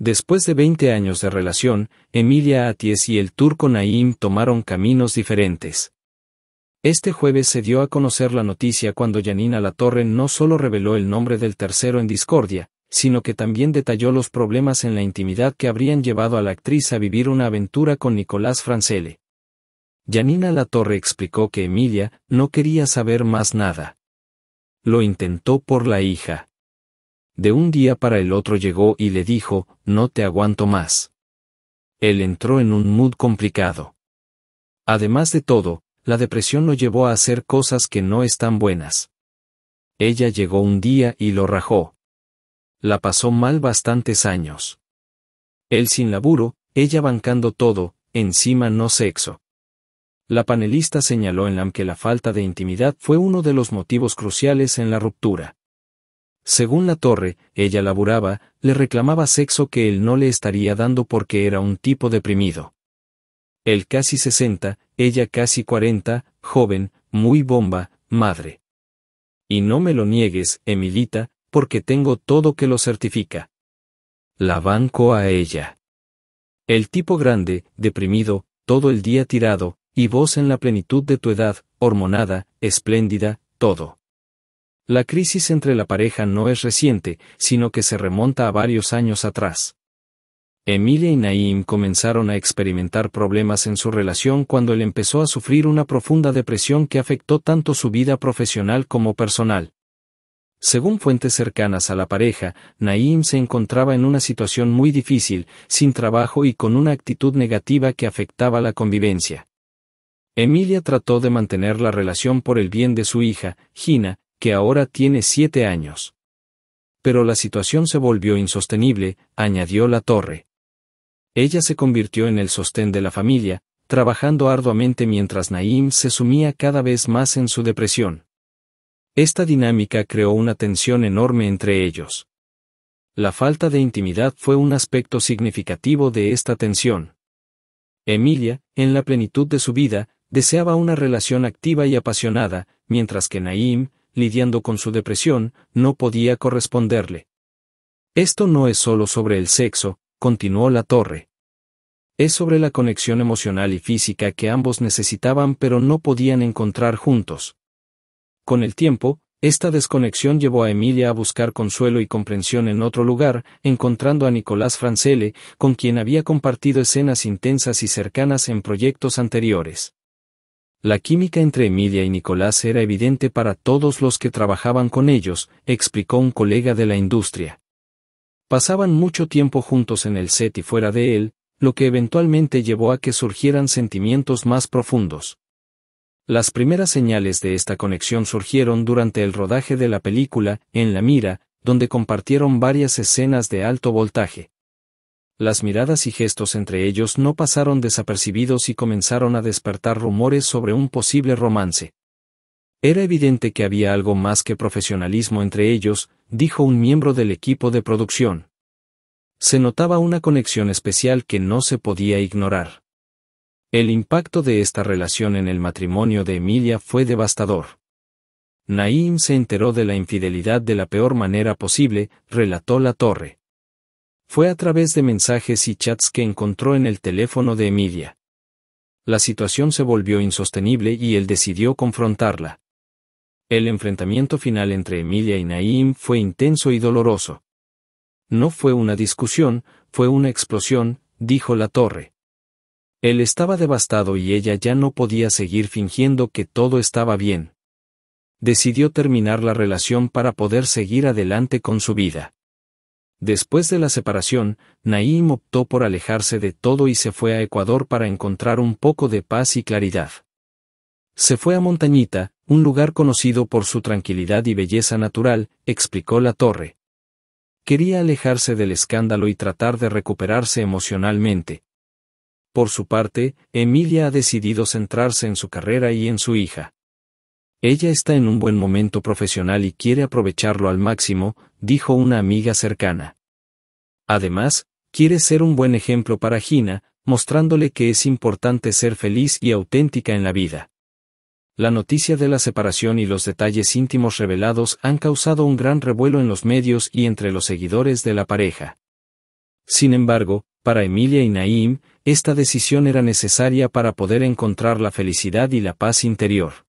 Después de 20 años de relación, Emilia Aties y el turco Naim tomaron caminos diferentes. Este jueves se dio a conocer la noticia cuando Janina Latorre no solo reveló el nombre del tercero en discordia, sino que también detalló los problemas en la intimidad que habrían llevado a la actriz a vivir una aventura con Nicolás Francele. Janina Latorre explicó que Emilia no quería saber más nada. Lo intentó por la hija de un día para el otro llegó y le dijo, no te aguanto más. Él entró en un mood complicado. Además de todo, la depresión lo llevó a hacer cosas que no están buenas. Ella llegó un día y lo rajó. La pasó mal bastantes años. Él sin laburo, ella bancando todo, encima no sexo. La panelista señaló en LAM que la falta de intimidad fue uno de los motivos cruciales en la ruptura. Según la torre, ella laburaba, le reclamaba sexo que él no le estaría dando porque era un tipo deprimido. Él casi sesenta, ella casi 40, joven, muy bomba, madre. Y no me lo niegues, Emilita, porque tengo todo que lo certifica. La banco a ella. El tipo grande, deprimido, todo el día tirado, y vos en la plenitud de tu edad, hormonada, espléndida, todo. La crisis entre la pareja no es reciente, sino que se remonta a varios años atrás. Emilia y Naim comenzaron a experimentar problemas en su relación cuando él empezó a sufrir una profunda depresión que afectó tanto su vida profesional como personal. Según fuentes cercanas a la pareja, Naim se encontraba en una situación muy difícil, sin trabajo y con una actitud negativa que afectaba la convivencia. Emilia trató de mantener la relación por el bien de su hija, Gina, que ahora tiene siete años. Pero la situación se volvió insostenible, añadió la torre. Ella se convirtió en el sostén de la familia, trabajando arduamente mientras Naim se sumía cada vez más en su depresión. Esta dinámica creó una tensión enorme entre ellos. La falta de intimidad fue un aspecto significativo de esta tensión. Emilia, en la plenitud de su vida, deseaba una relación activa y apasionada, mientras que Naim, lidiando con su depresión, no podía corresponderle. Esto no es solo sobre el sexo, continuó la torre. Es sobre la conexión emocional y física que ambos necesitaban pero no podían encontrar juntos. Con el tiempo, esta desconexión llevó a Emilia a buscar consuelo y comprensión en otro lugar, encontrando a Nicolás Francele, con quien había compartido escenas intensas y cercanas en proyectos anteriores. La química entre Emilia y Nicolás era evidente para todos los que trabajaban con ellos, explicó un colega de la industria. Pasaban mucho tiempo juntos en el set y fuera de él, lo que eventualmente llevó a que surgieran sentimientos más profundos. Las primeras señales de esta conexión surgieron durante el rodaje de la película, En la mira, donde compartieron varias escenas de alto voltaje las miradas y gestos entre ellos no pasaron desapercibidos y comenzaron a despertar rumores sobre un posible romance. Era evidente que había algo más que profesionalismo entre ellos, dijo un miembro del equipo de producción. Se notaba una conexión especial que no se podía ignorar. El impacto de esta relación en el matrimonio de Emilia fue devastador. Naim se enteró de la infidelidad de la peor manera posible, relató la torre. Fue a través de mensajes y chats que encontró en el teléfono de Emilia. La situación se volvió insostenible y él decidió confrontarla. El enfrentamiento final entre Emilia y Naim fue intenso y doloroso. No fue una discusión, fue una explosión, dijo la torre. Él estaba devastado y ella ya no podía seguir fingiendo que todo estaba bien. Decidió terminar la relación para poder seguir adelante con su vida. Después de la separación, Naim optó por alejarse de todo y se fue a Ecuador para encontrar un poco de paz y claridad. Se fue a Montañita, un lugar conocido por su tranquilidad y belleza natural, explicó la torre. Quería alejarse del escándalo y tratar de recuperarse emocionalmente. Por su parte, Emilia ha decidido centrarse en su carrera y en su hija. Ella está en un buen momento profesional y quiere aprovecharlo al máximo, dijo una amiga cercana. Además, quiere ser un buen ejemplo para Gina, mostrándole que es importante ser feliz y auténtica en la vida. La noticia de la separación y los detalles íntimos revelados han causado un gran revuelo en los medios y entre los seguidores de la pareja. Sin embargo, para Emilia y Naim, esta decisión era necesaria para poder encontrar la felicidad y la paz interior.